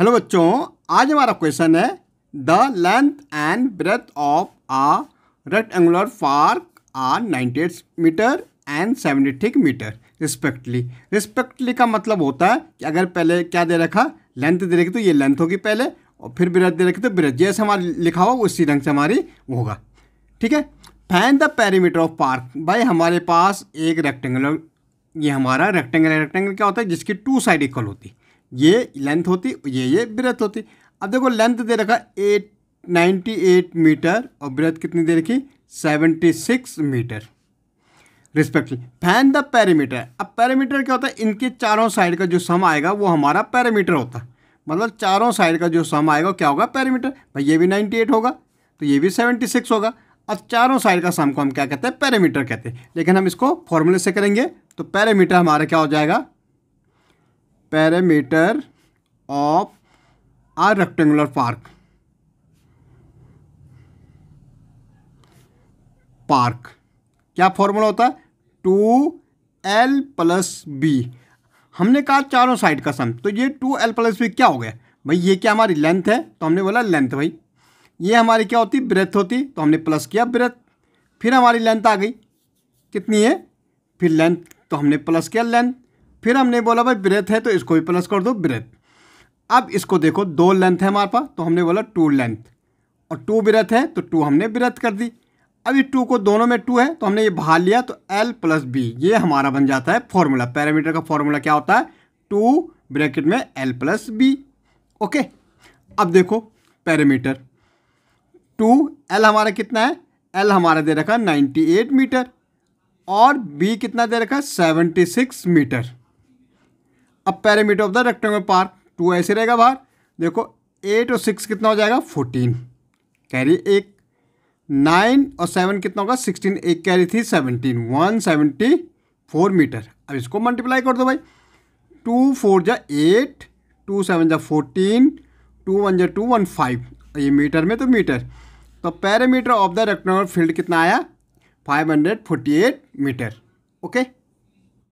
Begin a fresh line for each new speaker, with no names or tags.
hello बच्चों आज हमारा क्वेश्चन है the length and breadth of a rectangular park are ninety eight metre and seventy three metre respectfully respectfully का मतलब होता है कि अगर पहले क्या दे रखा लेंथ दे रखी तो ये लेंथ होगी पहले और फिर ब्रेथ दे रखी तो ब्रेथ जैसे हमारे लिखा हो उसी ढंग से हमारी होगा ठीक है find the perimeter of park भाई हमारे पास एक रेक्टेंगुलर ये हमारा रेक्टेंगल रेक्टेंगल क्या होता है जिसकी टू साइड इक्वल होती ये लेंथ होती ये ये ब्रेथ होती अब देखो लेंथ दे रखा एट नाइन्टी एट मीटर और ब्रेथ कितनी दे रखी seventy six metre respectfully find the parameter अब पैरामीटर क्या होता है इनके चारों साइड का जो सम आएगा वो हमारा पैरामीटर होता है मतलब चारों साइड का जो सम आएगा क्या होगा पैरामीटर भाई ये भी नाइन्टी एट होगा तो ये भी सेवेंटी सिक्स होगा अब चारों साइड का सम को हम क्या कहते हैं पैरामीटर कहते हैं लेकिन हम इसको फॉर्मूले से करेंगे तो पैरामीटर हमारा क्या हो जाएगा parameter of a rectangular park park क्या फॉर्मूला होता है टू एल प्लस बी हमने कहा चारों साइड का सम तो ये टू एल प्लस बी क्या हो गया भाई ये क्या हमारी लेंथ है तो हमने बोला लेंथ भाई ये हमारी क्या होती ब्रेथ होती तो हमने प्लस किया ब्रेथ फिर हमारी लेंथ आ गई कितनी है फिर लेंथ तो हमने प्लस किया लेंथ फिर हमने बोला भाई ब्रेथ है तो इसको भी प्लस कर दो ब्रेथ अब इसको देखो दो लेंथ है हमारे पास तो हमने बोला टू लेंथ और टू ब्रेथ है तो टू हमने ब्रेथ कर दी अब ये टू को दोनों में टू है तो हमने ये भाग लिया तो एल प्लस बी ये हमारा बन जाता है फॉर्मूला पैरामीटर का फॉर्मूला क्या होता है टू ब्रैकेट में एल प्लस बी ओके अब देखो पैरामीटर टू एल हमारा कितना है एल हमारा दे रखा नाइन्टी एट मीटर और बी कितना दे रखा है सेवेंटी सिक्स मीटर अब पैरामीटर ऑफ द रेक्टेंगल पार टू ऐसे रहेगा बाहर देखो एट और सिक्स कितना हो जाएगा फोर्टीन कैरी एक नाइन और सेवन कितना होगा सिक्सटीन एक कैरी थी seventeen one seventy four metre अब इसको मल्टीप्लाई कर दो भाई टू फोर जा एट टू सेवन जा फोर्टीन टू वन जा टू वन फाइव ये मीटर में तो मीटर तो perimeter of the rectangular field कितना आया five hundred forty eight metre okay